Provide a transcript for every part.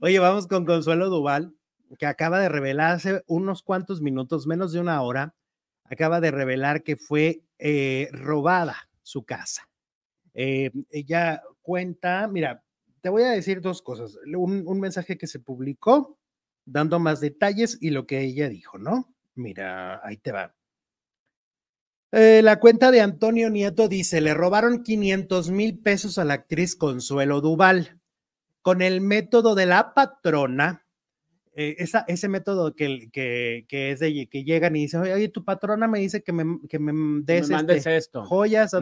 Oye, vamos con Consuelo Duval, que acaba de revelar hace unos cuantos minutos, menos de una hora, acaba de revelar que fue eh, robada su casa. Eh, ella cuenta, mira, te voy a decir dos cosas. Un, mensaje que se publicó dando más detalles y lo que ella dijo, ¿no? Mira, ahí te va. Eh, la cuenta de Antonio Nieto dice, le robaron 500 mil pesos a la actriz Consuelo Duval con el método de la patrona, eh, ese método que, es de que llegan y dicen, oye, tu patrona me dice que me, que me des este, esto. joyas,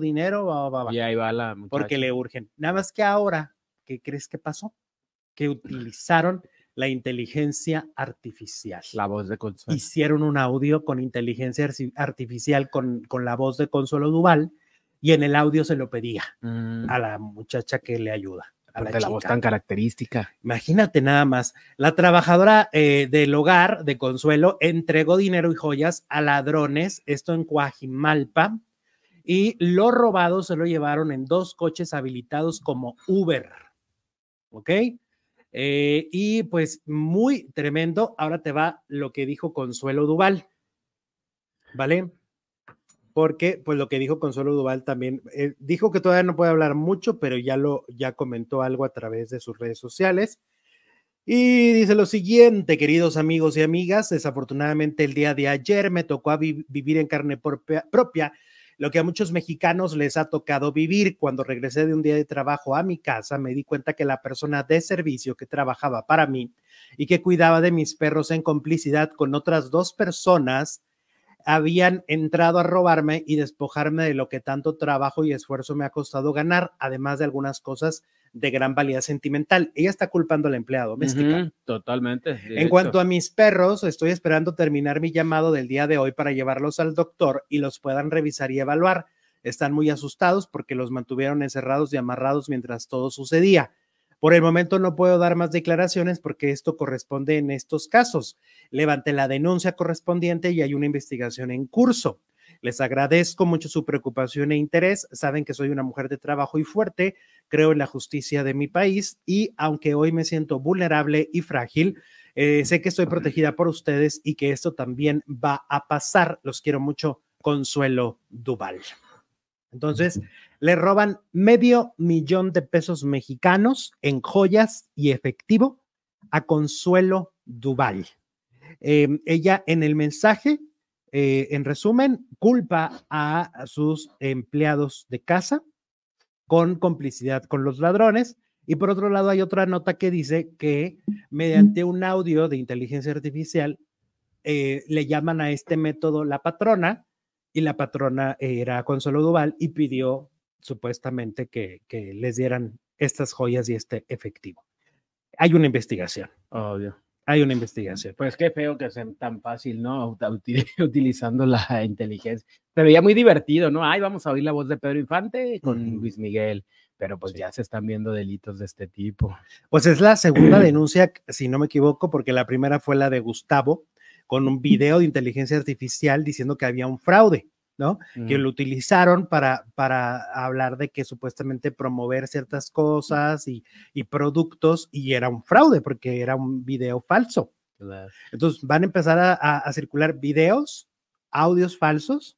dinero, Y ahí va la Porque le urgen. Nada más que ahora, ¿qué crees que pasó? Que utilizaron la inteligencia artificial. La voz de Consuelo. Hicieron un audio con inteligencia artificial con, con la voz de Consuelo Duval y en el audio se lo pedía mm. a la muchacha que le ayuda de la voz tan característica. Imagínate nada más. La trabajadora eh, del hogar de Consuelo entregó dinero y joyas a ladrones, esto en Coajimalpa, y lo robado se lo llevaron en dos coches habilitados como Uber. ¿Ok? Eh, y pues muy tremendo. Ahora te va lo que dijo Consuelo Duval. ¿Vale? porque pues lo que dijo Consuelo Duval también, eh, dijo que todavía no puede hablar mucho, pero ya lo, ya comentó algo a través de sus redes sociales. Y dice lo siguiente, queridos amigos y amigas, desafortunadamente el día de ayer me tocó vivir en carne propia, lo que a muchos mexicanos les ha tocado vivir. Cuando regresé de un día de trabajo a mi casa, me di cuenta que la persona de servicio que trabajaba para mí y que cuidaba de mis perros en complicidad con otras dos personas habían entrado a robarme y despojarme de lo que tanto trabajo y esfuerzo me ha costado ganar, además de algunas cosas de gran valía sentimental. Ella está culpando al empleado. empleada totalmente. En cuanto a mis perros, estoy esperando terminar mi llamado del día de hoy para llevarlos al doctor y los puedan revisar y evaluar. Están muy asustados porque los mantuvieron encerrados y amarrados mientras todo sucedía. Por el momento no puedo dar más declaraciones porque esto corresponde en estos casos. Levanté la denuncia correspondiente y hay una investigación en curso. Les agradezco mucho su preocupación e interés. Saben que soy una mujer de trabajo y fuerte, creo en la justicia de mi país y aunque hoy me siento vulnerable y frágil, eh, sé que estoy protegida por ustedes y que esto también va a pasar. Los quiero mucho, Consuelo Duval. Entonces, le roban medio millón de pesos mexicanos en joyas y efectivo a Consuelo Duval. Em, ella en el mensaje, eh, en resumen, culpa a sus empleados de casa con complicidad con los ladrones. Y por otro lado, hay otra nota que dice que mediante un audio de inteligencia artificial eh, le llaman a este método la patrona y la patrona era Consuelo Duval y pidió supuestamente que, les dieran estas joyas y este efectivo. Hay una investigación. Obvio. Hay una investigación. Pues qué feo que sea tan fácil, ¿no? Utilizando la inteligencia. Se veía muy divertido, ¿no? Ay, vamos a oír la voz de Pedro Infante con Luis Miguel pero pues ya se están viendo delitos de este tipo. Pues es la segunda denuncia, si no me equivoco, porque la primera fue la de Gustavo, con un video de inteligencia artificial diciendo que había un fraude. Que lo utilizaron para, para hablar de que supuestamente promover ciertas cosas y, y productos y era un fraude porque era un video falso. Entonces van a empezar a, a, circular videos, audios falsos.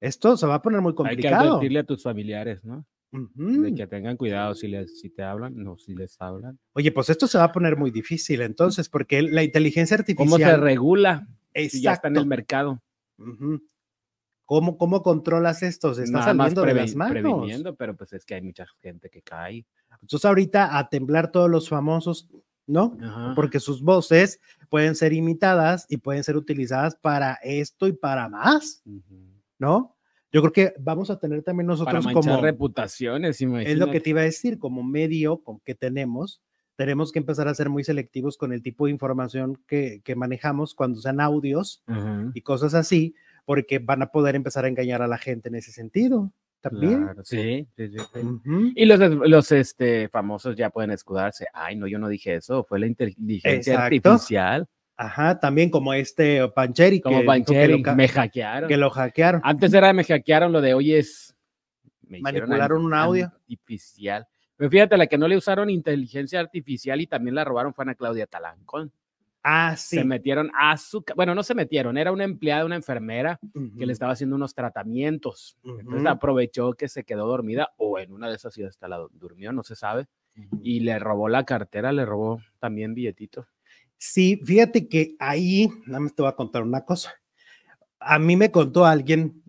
Esto se va a poner muy complicado. Hay que advertirle a tus familiares, ¿no? De que tengan cuidado si, si te hablan, no, si les hablan. Oye, pues esto se va a poner muy difícil entonces, porque la inteligencia artificial. ¿Cómo se regula? Exacto. Si ya está en el mercado. Uh ¿Cómo, cómo controlas esto? Se está saliendo de las manos. Previniendo, pero pues es que hay mucha gente que cae. Entonces ahorita a temblar todos los famosos, ¿no? Porque sus voces pueden ser imitadas y pueden ser utilizadas para esto y para más, ¿no? Yo creo que vamos a tener también nosotros como reputaciones, imagínate. Es lo que te iba a decir, como medio que tenemos, tenemos que empezar a ser muy selectivos con el tipo de información que, que manejamos cuando sean audios y cosas así, porque van a poder empezar a engañar a la gente en ese sentido. También. sí, Y los, los este, famosos ya pueden escudarse. Ay, no, yo no dije eso, fue la inteligencia artificial. Ajá, también como este eh, Pancheri. Como que, Pancheri, me hackearon. Que lo hackearon. Antes era me hackearon lo de hoy es... Manipularon un audio. Artificial. Pero fíjate, la que no le usaron inteligencia artificial y también la robaron fue a Ana Claudia Talancón. Ah, Se metieron a su... Bueno, no se metieron, era una empleada, una enfermera que le estaba haciendo unos tratamientos. Entonces aprovechó que se quedó dormida o en una de esas ciudades hasta la durmió, no se sabe. Y le robó la cartera, le robó también billetito. Sí, fíjate que ahí, nada más te voy a contar una cosa. A mí me contó alguien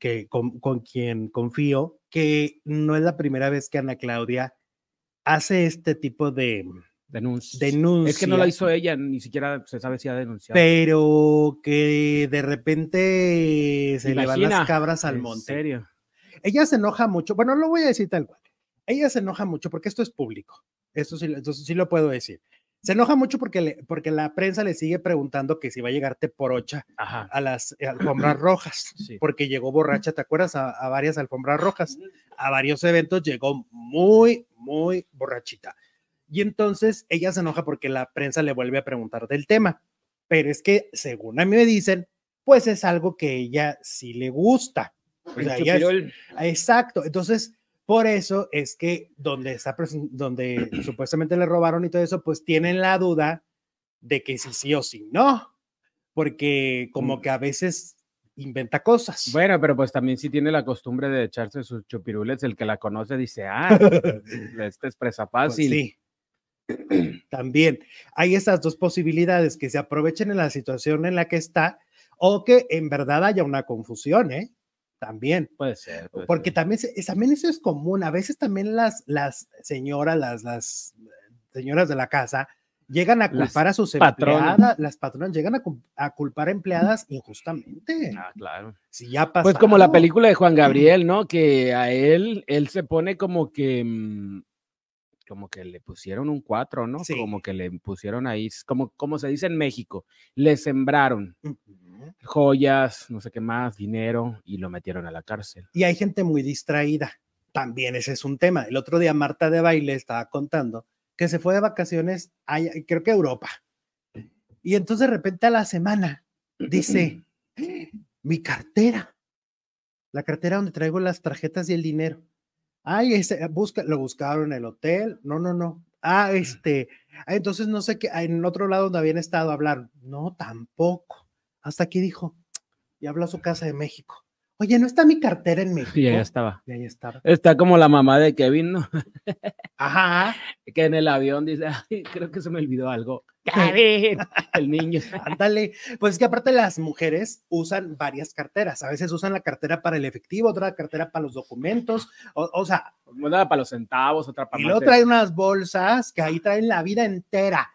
que, con quien confío que no es la primera vez que Ana Claudia hace este tipo de Denuncia. Es que no la hizo ella, ni siquiera se sabe si ha denunciado. Pero que de repente se le van las cabras al monte. Ella se enoja mucho. Bueno, lo voy a decir tal cual. Ella se enoja mucho porque esto es público. Esto sí, lo puedo decir. Se enoja mucho porque, porque la prensa le sigue preguntando que si va a llegar por ocha a las alfombras rojas, porque llegó borracha, ¿te acuerdas? a varias alfombras rojas, a varios eventos llegó muy, muy borrachita. Y entonces ella se enoja porque la prensa le vuelve a preguntar del tema. Pero es que, según a mí me dicen, pues es algo que ella sí le gusta. Pues exacto. Entonces, por eso es que donde está, donde supuestamente le robaron y todo eso, pues tienen la duda de que si sí o si no. Porque como mm. que a veces inventa cosas. Bueno, pero pues también sí tiene la costumbre de echarse sus chupirules. El que la conoce dice, ah, este es presa pues fácil. También hay esas dos posibilidades, que se aprovechen en la situación en la que está o que en verdad haya una confusión, ¿eh? También. Puede ser. Porque También, también eso es común. A veces también las, las señoras, las, las señoras de la casa, llegan a culpar a sus empleadas, las patronas llegan a, culpar a empleadas injustamente. Ah, claro. Si ya Pues como la película de Juan Gabriel, ¿no? Que a él, él se pone como que mm, como que le pusieron un cuatro, ¿no? Como que le pusieron ahí, como, como se dice en México, le sembraron joyas, no sé qué más, dinero y lo metieron a la cárcel. Y hay gente muy distraída, también ese es un tema. El otro día Marta de Baile estaba contando que se fue de vacaciones, creo que a Europa. Y entonces de repente a la semana dice, mi cartera, la cartera donde traigo las tarjetas y el dinero Ay, ese, ah, busca, lo buscaron en el hotel. No, no, no. Ah, este. Ah, entonces no sé qué. Ah, en otro lado donde habían estado hablar. No, tampoco. Hasta aquí dijo. Y habla su casa de México. Oye, ¿no está mi cartera en México? Y ahí estaba. Y ahí estaba. Está como la mamá de Kevin, ¿no? Ajá. Que en el avión dice, ay, creo que se me olvidó algo. Kevin, el niño. Ándale. Pues es que aparte las mujeres usan varias carteras. A veces usan la cartera para el efectivo, otra cartera para los documentos. O, sea. Una para los centavos, otra para... Y luego traen unas bolsas que ahí traen la vida entera